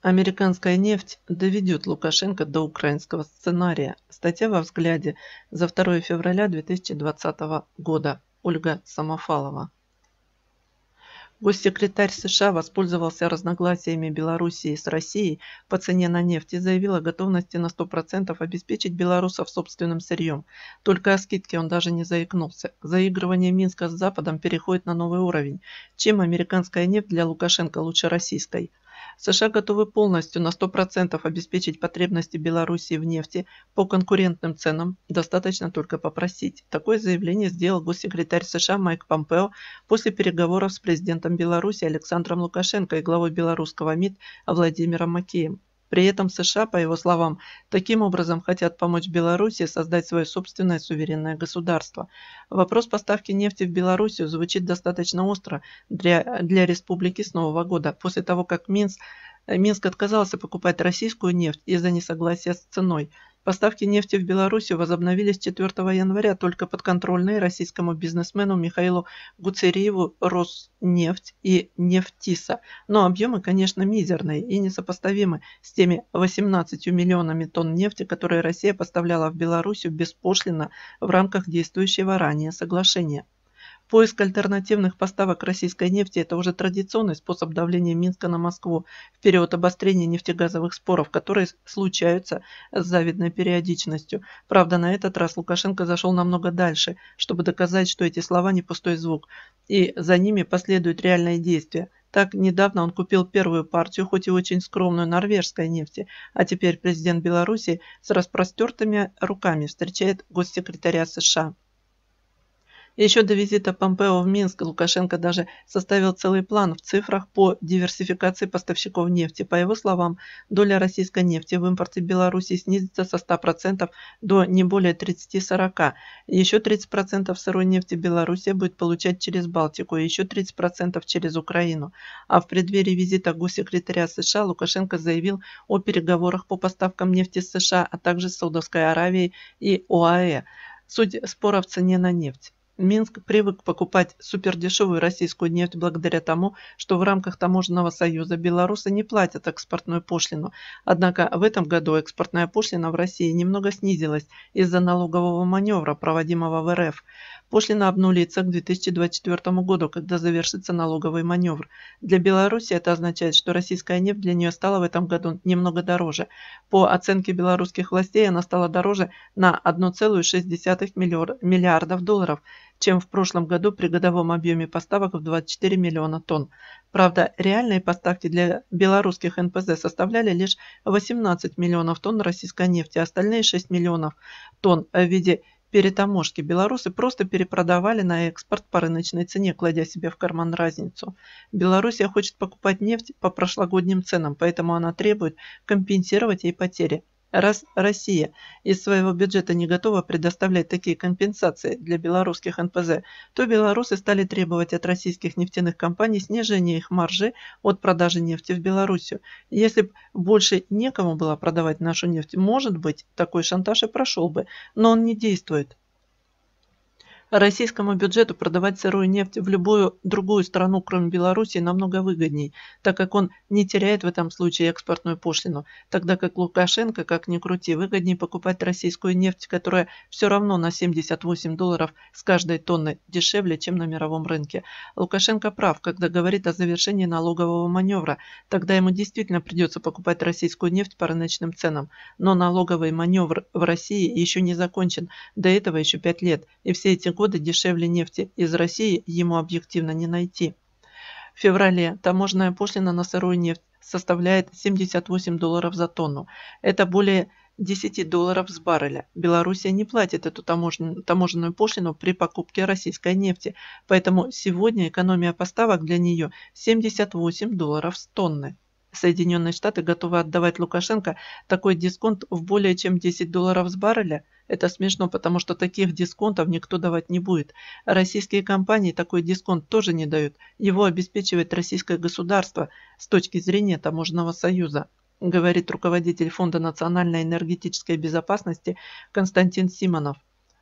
Американская нефть доведет Лукашенко до украинского сценария. Статья во взгляде за 2 февраля 2020 года. Ольга Самофалова. Госсекретарь США воспользовался разногласиями Белоруссии с Россией по цене на нефть и заявил о готовности на 100% обеспечить белорусов собственным сырьем. Только о скидке он даже не заикнулся. Заигрывание Минска с Западом переходит на новый уровень. Чем американская нефть для Лукашенко лучше российской – США готовы полностью на 100% обеспечить потребности Беларуси в нефти по конкурентным ценам, достаточно только попросить. Такое заявление сделал госсекретарь США Майк Помпео после переговоров с президентом Беларуси Александром Лукашенко и главой белорусского МИД Владимиром Макеем. При этом США, по его словам, таким образом хотят помочь Беларуси создать свое собственное суверенное государство. Вопрос поставки нефти в Белоруссию звучит достаточно остро для, для республики с Нового года, после того, как Минск Минск отказался покупать российскую нефть из-за несогласия с ценой. Поставки нефти в Беларусь возобновились 4 января только подконтрольные российскому бизнесмену Михаилу Гуцериеву Роснефть и Нефтиса. Но объемы, конечно, мизерные и несопоставимы с теми 18 миллионами тонн нефти, которые Россия поставляла в Беларусь беспошлино в рамках действующего ранее соглашения. Поиск альтернативных поставок российской нефти – это уже традиционный способ давления Минска на Москву в период обострения нефтегазовых споров, которые случаются с завидной периодичностью. Правда, на этот раз Лукашенко зашел намного дальше, чтобы доказать, что эти слова не пустой звук, и за ними последуют реальные действия – так, недавно он купил первую партию, хоть и очень скромную, норвежской нефти, а теперь президент Беларуси с распростертыми руками встречает госсекретаря США. Еще до визита Помпео в Минск Лукашенко даже составил целый план в цифрах по диверсификации поставщиков нефти. По его словам, доля российской нефти в импорте Беларуси снизится со 100% до не более 30-40%. Еще 30% сырой нефти Беларуси будет получать через Балтику и еще 30% через Украину. А в преддверии визита госсекретаря США Лукашенко заявил о переговорах по поставкам нефти с США, а также Саудовской Аравии и ОАЭ. Суть спора в цене на нефть. Минск привык покупать супердешевую российскую нефть благодаря тому, что в рамках таможенного союза белорусы не платят экспортную пошлину. Однако в этом году экспортная пошлина в России немного снизилась из-за налогового маневра, проводимого в РФ. Пошлина обнулится к 2024 году, когда завершится налоговый маневр. Для Беларуси это означает, что российская нефть для нее стала в этом году немного дороже. По оценке белорусских властей она стала дороже на 1,6 миллиардов долларов – чем в прошлом году при годовом объеме поставок в 24 миллиона тонн. Правда, реальные поставки для белорусских НПЗ составляли лишь 18 миллионов тонн российской нефти, а остальные 6 миллионов тонн в виде перетаможки белорусы просто перепродавали на экспорт по рыночной цене, кладя себе в карман разницу. Белоруссия хочет покупать нефть по прошлогодним ценам, поэтому она требует компенсировать ей потери. Раз Россия из своего бюджета не готова предоставлять такие компенсации для белорусских НПЗ, то белорусы стали требовать от российских нефтяных компаний снижения их маржи от продажи нефти в Белоруссию. Если больше некому было продавать нашу нефть, может быть, такой шантаж и прошел бы, но он не действует. Российскому бюджету продавать сырую нефть в любую другую страну, кроме Белоруссии, намного выгодней, так как он не теряет в этом случае экспортную пошлину, тогда как Лукашенко, как ни крути, выгоднее покупать российскую нефть, которая все равно на 78 долларов с каждой тонны дешевле, чем на мировом рынке. Лукашенко прав, когда говорит о завершении налогового маневра, тогда ему действительно придется покупать российскую нефть по рыночным ценам. Но налоговый маневр в России еще не закончен, до этого еще 5 лет, и все эти годы дешевле нефти из России ему объективно не найти. В феврале таможенная пошлина на сырую нефть составляет 78 долларов за тонну. Это более 10 долларов с барреля. Белоруссия не платит эту таможенную, таможенную пошлину при покупке российской нефти, поэтому сегодня экономия поставок для нее 78 долларов с тонны. Соединенные Штаты готовы отдавать Лукашенко такой дисконт в более чем 10 долларов с барреля? Это смешно, потому что таких дисконтов никто давать не будет. Российские компании такой дисконт тоже не дают. Его обеспечивает российское государство с точки зрения Таможенного союза говорит руководитель Фонда национальной энергетической безопасности Константин Симонов.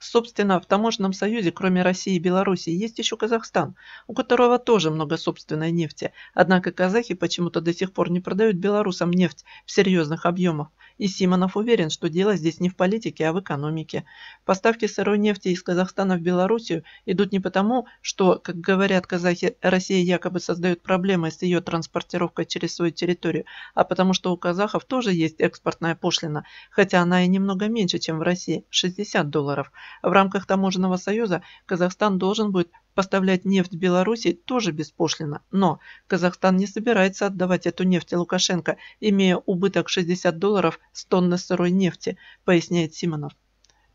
Собственно, в таможенном союзе, кроме России и Беларуси, есть еще Казахстан, у которого тоже много собственной нефти. Однако казахи почему-то до сих пор не продают белорусам нефть в серьезных объемах, и Симонов уверен, что дело здесь не в политике, а в экономике. Поставки сырой нефти из Казахстана в Белоруссию идут не потому, что, как говорят казахи, Россия якобы создает проблемы с ее транспортировкой через свою территорию, а потому что у казахов тоже есть экспортная пошлина, хотя она и немного меньше, чем в России – 60 долларов. В рамках Таможенного союза Казахстан должен будет Поставлять нефть Беларуси тоже беспошлино, но Казахстан не собирается отдавать эту нефть Лукашенко, имея убыток 60 долларов с тонны сырой нефти, поясняет Симонов.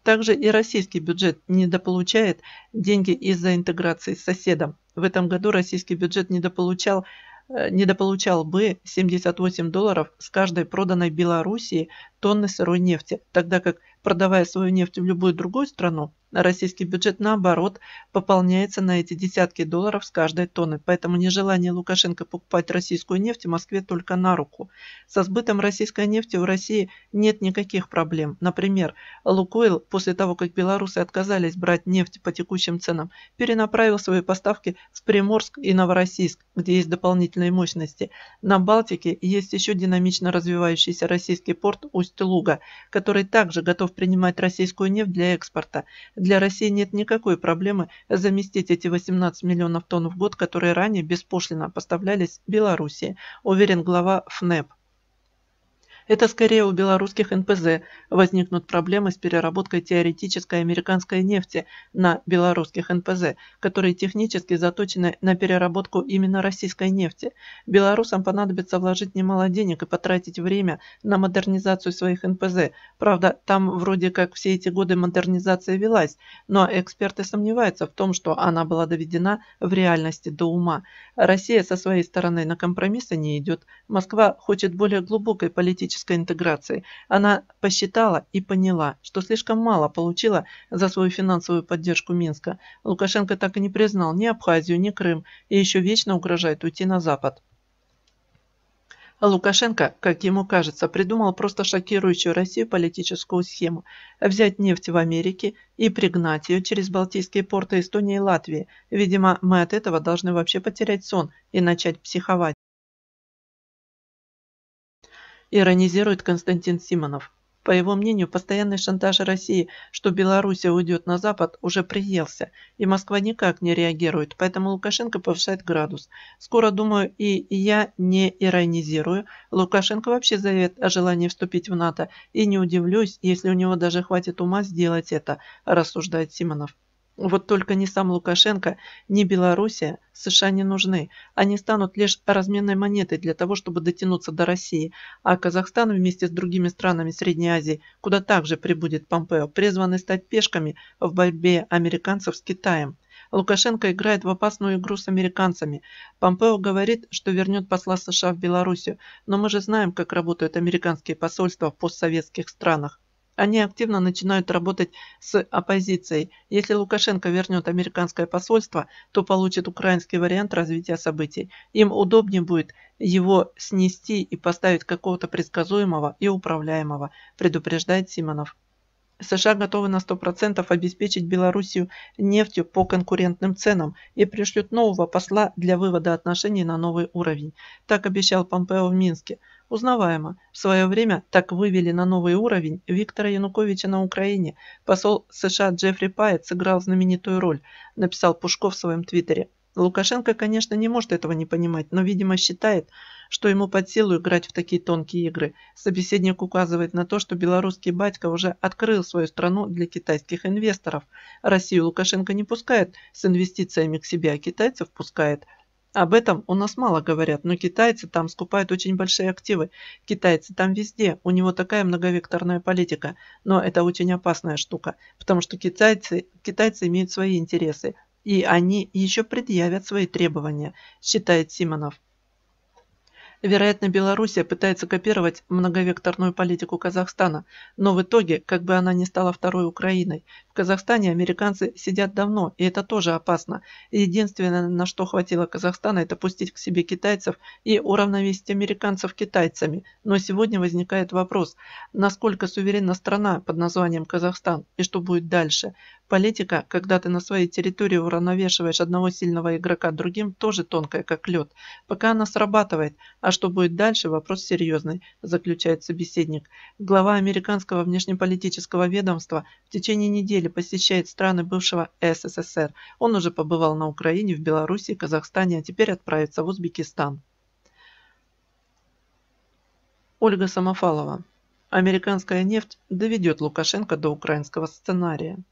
Также и российский бюджет недополучает деньги из-за интеграции с соседом. В этом году российский бюджет недополучал э, недополучал бы 78 долларов с каждой проданной Белоруссии тонны сырой нефти, тогда как, продавая свою нефть в любую другую страну, российский бюджет, наоборот, пополняется на эти десятки долларов с каждой тонны. Поэтому нежелание Лукашенко покупать российскую нефть в Москве только на руку. Со сбытом российской нефти у России нет никаких проблем. Например, Лукойл после того, как белорусы отказались брать нефть по текущим ценам, перенаправил свои поставки в Приморск и Новороссийск, где есть дополнительные мощности. На Балтике есть еще динамично развивающийся российский порт Усть-Луга, который также готов принимать российскую нефть для экспорта. Для России нет никакой проблемы заместить эти 18 миллионов тонн в год, которые ранее беспошлино поставлялись Белоруссии, уверен глава ФНЭП. Это скорее у белорусских НПЗ возникнут проблемы с переработкой теоретической американской нефти на белорусских НПЗ, которые технически заточены на переработку именно российской нефти. Белорусам понадобится вложить немало денег и потратить время на модернизацию своих НПЗ. Правда, там вроде как все эти годы модернизация велась, но эксперты сомневаются в том, что она была доведена в реальности до ума. Россия со своей стороны на компромиссы не идет. Москва хочет более глубокой политической политической интеграции, она посчитала и поняла, что слишком мало получила за свою финансовую поддержку Минска. Лукашенко так и не признал ни Абхазию, ни Крым, и еще вечно угрожает уйти на Запад. Лукашенко, как ему кажется, придумал просто шокирующую Россию политическую схему – взять нефть в Америке и пригнать ее через Балтийские порты Эстонии и Латвии. Видимо, мы от этого должны вообще потерять сон и начать психовать. Иронизирует Константин Симонов. По его мнению, постоянный шантаж России, что Беларусь уйдет на Запад, уже приелся, и Москва никак не реагирует, поэтому Лукашенко повышает градус. Скоро, думаю, и я не иронизирую, Лукашенко вообще заявит о желании вступить в НАТО, и не удивлюсь, если у него даже хватит ума сделать это, рассуждает Симонов. Вот только ни сам Лукашенко, ни Белоруссия США не нужны. Они станут лишь разменной монетой для того, чтобы дотянуться до России. А Казахстан вместе с другими странами Средней Азии, куда также прибудет Помпео, призваны стать пешками в борьбе американцев с Китаем. Лукашенко играет в опасную игру с американцами. Помпео говорит, что вернет посла США в Белоруссию, но мы же знаем, как работают американские посольства в постсоветских странах. Они активно начинают работать с оппозицией. Если Лукашенко вернет американское посольство, то получит украинский вариант развития событий. Им удобнее будет его снести и поставить какого-то предсказуемого и управляемого, предупреждает Симонов. США готовы на 100% обеспечить Белоруссию нефтью по конкурентным ценам и пришлют нового посла для вывода отношений на новый уровень. Так обещал Помпео в Минске узнаваемо. В свое время так вывели на новый уровень Виктора Януковича на Украине. Посол США Джеффри Пайет сыграл знаменитую роль, написал Пушков в своем твиттере. Лукашенко, конечно, не может этого не понимать, но, видимо, считает, что ему под силу играть в такие тонкие игры. Собеседник указывает на то, что белорусский батька уже открыл свою страну для китайских инвесторов. Россию Лукашенко не пускает с инвестициями к себе, а китайцев пускает – об этом у нас мало говорят, но китайцы там скупают очень большие активы. Китайцы там везде, у него такая многовекторная политика. Но это очень опасная штука, потому что китайцы, китайцы имеют свои интересы, и они еще предъявят свои требования, считает Симонов. Вероятно, Белоруссия пытается копировать многовекторную политику Казахстана, но в итоге, как бы она ни стала второй Украиной, в Казахстане американцы сидят давно, и это тоже опасно. Единственное, на что хватило Казахстана, это пустить к себе китайцев и уравновесить американцев китайцами. Но сегодня возникает вопрос, насколько суверенна страна под названием Казахстан, и что будет дальше. Политика, когда ты на своей территории уравновешиваешь одного сильного игрока другим, тоже тонкая, как лед. Пока она срабатывает, а что будет дальше, вопрос серьезный, заключает собеседник. Глава американского внешнеполитического ведомства в течение недели посещает страны бывшего СССР. Он уже побывал на Украине, в Белоруссии, Казахстане, а теперь отправится в Узбекистан. Ольга Самофалова. Американская нефть доведет Лукашенко до украинского сценария.